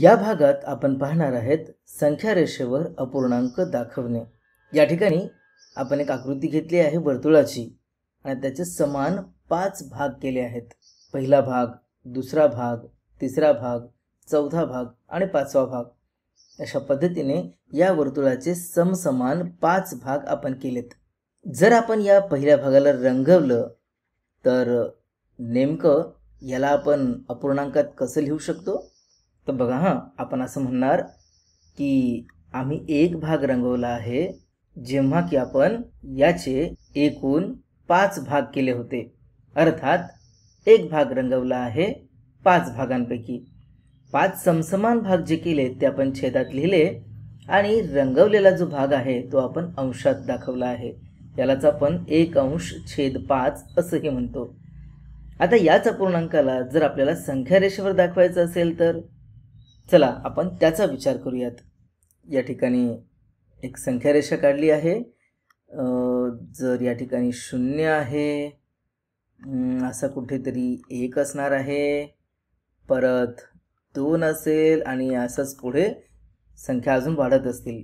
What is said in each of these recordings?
या भागात आपण पाहणार आहेत संख्या रेषेवर अपूर्णांक दाखवणे या ठिकाणी आपण एक आकृती घेतली आहे वर्तुळाची आणि त्याचे समान पाच भाग केले आहेत पहिला भाग दुसरा भाग तिसरा भाग चौथा भाग आणि पाचवा भाग अशा पद्धतीने या वर्तुळाचे समसमान पाच भाग आपण केलेत जर आपण या पहिल्या भागाला रंगवलं तर नेमकं याला आपण अपूर्णांकात कसं लिहू शकतो तर बघा हां आपण असं म्हणणार की आम्ही एक भाग रंगवला आहे जेव्हा की आपण याचे एकूण पाच भाग केले होते अर्थात एक भाग रंगवला आहे पाच भागांपैकी पाच समसमान भाग जे केले ते आपण छेदात लिहिले आणि रंगवलेला जो भाग आहे तो आपण अंशात दाखवला आहे यालाच आपण एक अंश छेद पाच असंही म्हणतो आता याच अपूर्णांकाला जर आपल्याला संख्या रेषेवर दाखवायचं असेल तर चला आपण त्याचा विचार करूयात या ठिकाणी एक संख्यारेषा काढली आहे जर या ठिकाणी शून्य आहे असा कुठेतरी एक असणार आहे परत दोन असेल आणि असंच पुढे संख्या अजून वाढत असतील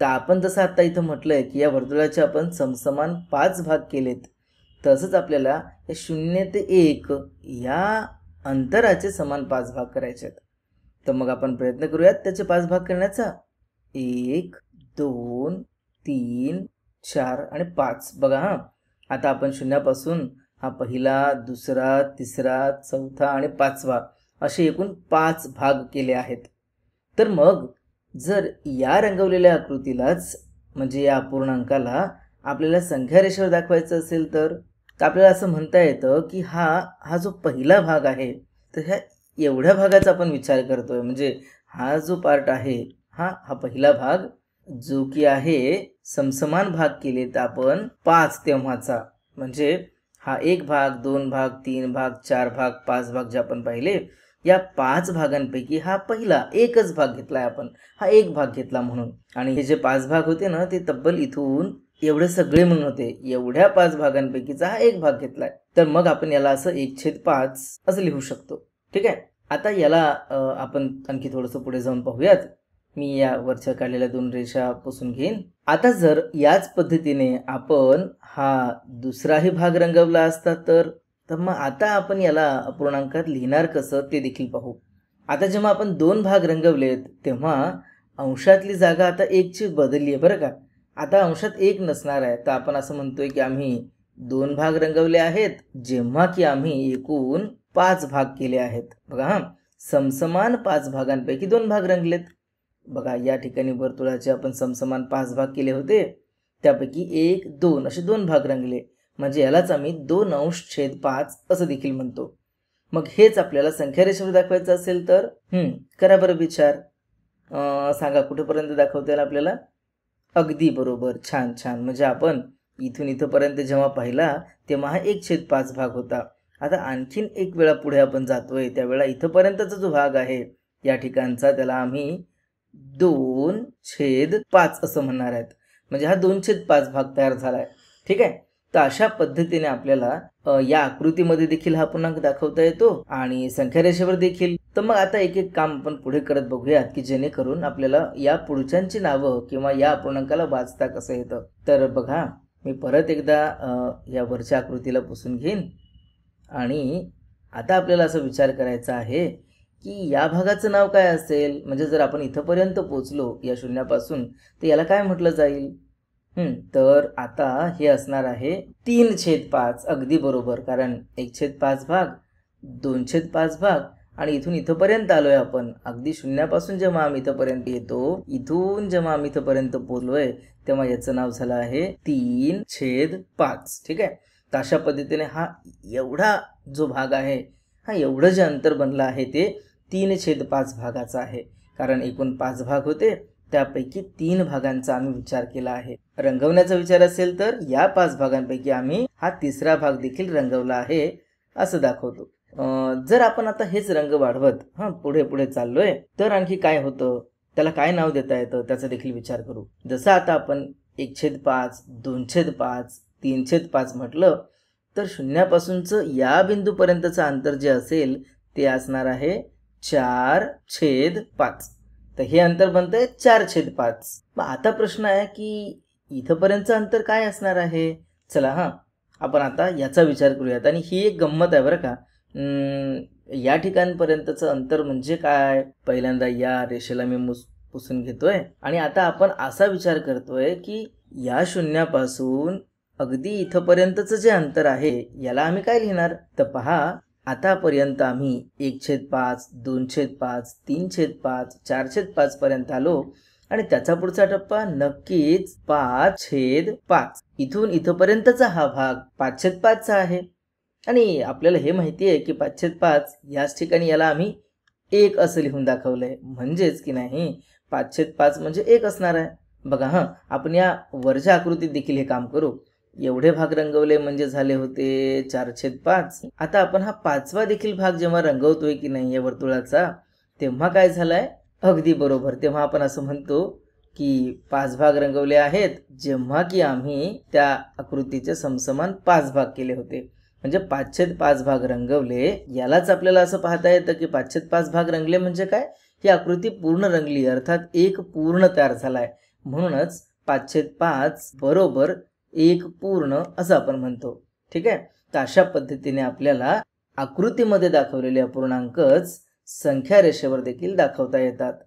तर आपण जसं आत्ता इथं म्हटलं आहे की या वर्तुळाचे आपण समसमान पाच भाग केलेत तसंच आपल्याला हे शून्य ते एक या अंतराचे समान पाच भाग करायचे आहेत तर मग आपण प्रयत्न करूयात त्याचे पाच भाग करण्याचा एक दोन तीन चार आणि पाच बघा हां आता आपण शून्यापासून हा पहिला दुसरा तिसरा चौथा आणि पाचवा असे एकूण पाच भाग केले आहेत तर मग जर या रंगवलेल्या आकृतीलाच म्हणजे या अपूर्णांकाला आपल्याला संख्या रेषेवर दाखवायचं असेल तर आपल्याला असं म्हणता येतं की हा हा जो पहिला भाग आहे तर ह्या एवढ्या भागाचा आपण विचार करतोय म्हणजे हा जो पार्ट आहे हा हा पहिला भाग जो की आहे समसमान भाग केले तर आपण पाच तेव्हाचा म्हणजे हा एक भाग दोन भाग तीन भाग चार भाग पाच भाग जे आपण पाहिले या पाच भागांपैकी हा पहिला एकच भाग घेतला आहे आपण हा एक भाग घेतला म्हणून आणि हे जे पाच भाग होते ना ते तब्बल इथून एवढे सगळे म्हणून होते एवढ्या पाच भागांपैकीचा हा एक भाग घेतलाय तर मग आपण याला असं एक छेद पाच असं लिहू शकतो ठीक आहे आता याला आपण आणखी थोडंसं पुढे जाऊन पाहूयात मी या वरच्या काढलेल्या दोन रेषा पुसून घेईन आता जर याच पद्धतीने आपण हा दुसराही भाग रंगवला असता तर तर मग आता आपण याला अपूर्णांकात लिहिणार कसं ते देखील पाहू आता जेव्हा आपण दोन भाग रंगवलेत तेव्हा अंशातली जागा आता एकची बदलली आहे बरं का आता अंशात एक नसणार आहे तर आपण असं म्हणतोय की आम्ही दोन भाग रंगवले आहेत जेव्हा की आम्ही एकूण पाच भाग केले आहेत बघा हां समसमान पाच भागांपैकी दोन भाग रंगलेत बघा या ठिकाणी वर्तुळाचे आपण समसमान पाच भाग केले होते त्यापैकी एक दोन असे दोन भाग रंगले म्हणजे यालाच आम्ही दोन अंश छेद पाच असं देखील म्हणतो मग हेच आपल्याला संख्या रेषेवर दाखवायचं असेल तर करा बरं विचार सांगा कुठेपर्यंत दाखवता येईल आपल्याला अगदी बरोबर छान छान म्हणजे आपण इथून इथंपर्यंत जेव्हा पाहिला तेव्हा हा एक छेद पाच भाग होता आता आणखीन एक वेळा पुढे आपण जातोय त्यावेळा इथंपर्यंतचा जो भाग आहे या ठिकाणचा त्याला आम्ही दोन छेद पाच असं म्हणणार आहेत म्हणजे हा दोन छेद पाच भाग तयार झालाय ठीक आहे तर अशा पद्धतीने आपल्याला या आकृतीमध्ये देखील हा पूर्णांक दाखवता येतो आणि संख्या रेषेवर देखील तर मग आता एक एक काम आपण पुढे करत बघूयात की जेणेकरून आपल्याला या पुढच्यांची नावं किंवा या पूर्णांकाला वाचता कसं येतं तर बघा मी परत एकदा या वरच्या आकृतीला पुसून घेईन आणि आता आपल्याला असा विचार करायचा आहे की या भागाचं नाव काय असेल म्हणजे जर आपण इथंपर्यंत पोचलो या शून्यापासून तर याला काय म्हटलं जाईल तर आता हे असणार आहे तीन छेद पाच अगदी बरोबर कारण एक छेद पाच भाग दोन छेद पाच भाग आणि इथून इथंपर्यंत आलोय आपण अगदी शून्यापासून जेव्हा आम्ही इथंपर्यंत येतो इथून जेव्हा आम्ही इथंपर्यंत पोचलोय तेव्हा याचं नाव झालं आहे तीन छेद पाच ठीक आहे तर अशा पद्धतीने हा एवढा जो भाग आहे हा एवढं जे अंतर बनलं आहे ते तीन छेद पाच भागाचा आहे कारण एकूण पाच भाग होते त्यापैकी तीन भागांचा आम्ही विचार केला आहे रंगवण्याचा विचार असेल तर या पाच भागांपैकी आम्ही हा तिसरा भाग देखील रंगवला आहे असं दाखवतो जर आपण आता हेच रंग वाढवत हा पुढे पुढे चाललोय तर आणखी काय होतं त्याला काय नाव देता येतं त्याचा देखील विचार करू जसं आता आपण एक छेद पाच दोन छेद पाच छेद पाच म्हटलं तर शून्यापासूनचं या बिंदूपर्यंतचं अंतर जे असेल ते असणार आहे चार छेद पाच तर हे अंतर बनतंय चार छेद पाच मग आता प्रश्न आहे की इथंपर्यंतचं अंतर काय असणार आहे चला हां आपण आता याचा विचार करूयात आणि ही एक गंमत आहे बरं का या ठिकाणपर्यंतचं अंतर म्हणजे काय पहिल्यांदा या रेषेला मी मुस पुसून घेतोय आणि आता आपण असा विचार करतोय की या शून्यापासून अगदी इथपर्यंतच जे अंतर आहे याला आम्ही काय लिहिणार तर पहा आतापर्यंत आम्ही एक छेद पाच दोन छेद पाच तीन छेद पाच चार छेद पाच पर्यंत आलो आणि त्याचा पुढचा टप्पा नक्कीच पाच छेद पाच इथून इथपर्यंतचा हा भाग पाच छेद पाचचा आहे आणि आपल्याला हे माहिती आहे की पाच छेद पाच याच ठिकाणी याला आम्ही एक असं लिहून दाखवलंय म्हणजेच की नाही पाच छेद पाच म्हणजे एक असणार आहे बघा हां आपण या वरच्या आकृतीत देखील हे काम करू एवढे भाग रंगवले म्हणजे झाले होते चारशे पाच आता आपण हा पाचवा देखील भाग जेव्हा रंगवतोय की नाही या वर्तुळाचा तेव्हा काय झालाय अगदी बरोबर तेव्हा आपण असं म्हणतो की पाच भाग रंगवले आहेत जेव्हा की आम्ही त्या आकृतीचे समसमान पाच भाग केले होते म्हणजे पाचशेत पाच भाग रंगवले यालाच आपल्याला असं पाहता येतं की पाचशेत पाच भाग रंगले म्हणजे काय ही आकृती पूर्ण रंगली अर्थात एक पूर्ण तयार झालाय म्हणूनच पाचशे पाच बरोबर एक पूर्ण असं आपण म्हणतो ठीक आहे तर अशा पद्धतीने आपल्याला आकृतीमध्ये दाखवलेले अपूर्णांकच संख्या रेषेवर देखील दाखवता येतात